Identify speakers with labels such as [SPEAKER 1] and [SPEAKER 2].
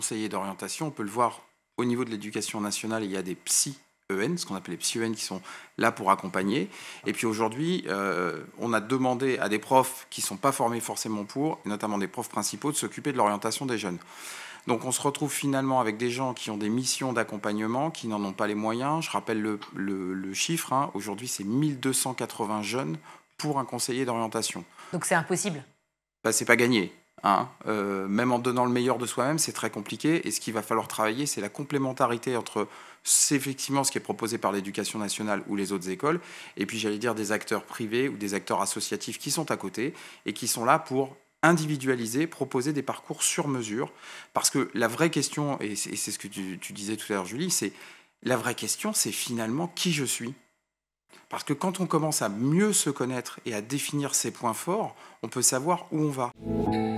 [SPEAKER 1] conseillers d'orientation. On peut le voir au niveau de l'éducation nationale, il y a des psy EN, ce qu'on appelle les psy EN qui sont là pour accompagner. Et puis aujourd'hui, euh, on a demandé à des profs qui ne sont pas formés forcément pour, et notamment des profs principaux, de s'occuper de l'orientation des jeunes. Donc on se retrouve finalement avec des gens qui ont des missions d'accompagnement, qui n'en ont pas les moyens. Je rappelle le, chiffre, hein. aujourd'hui c'est 1280 jeunes pour un conseiller d'orientation. Donc c'est impossible bah, C'est pas gagné. Hein, euh, même en donnant le meilleur de soi-même, c'est très compliqué. Et ce qu'il va falloir travailler, c'est la complémentarité entre effectivement ce qui est proposé par l'éducation nationale ou les autres écoles, et puis j'allais dire des acteurs privés ou des acteurs associatifs qui sont à côté et qui sont là pour individualiser, proposer des parcours sur mesure. Parce que la vraie question, et c'est ce que tu, tu disais tout à l'heure Julie, c'est la vraie question, c'est finalement qui je suis. Parce que quand on commence à mieux se connaître et à définir ses points forts, on peut savoir où on va.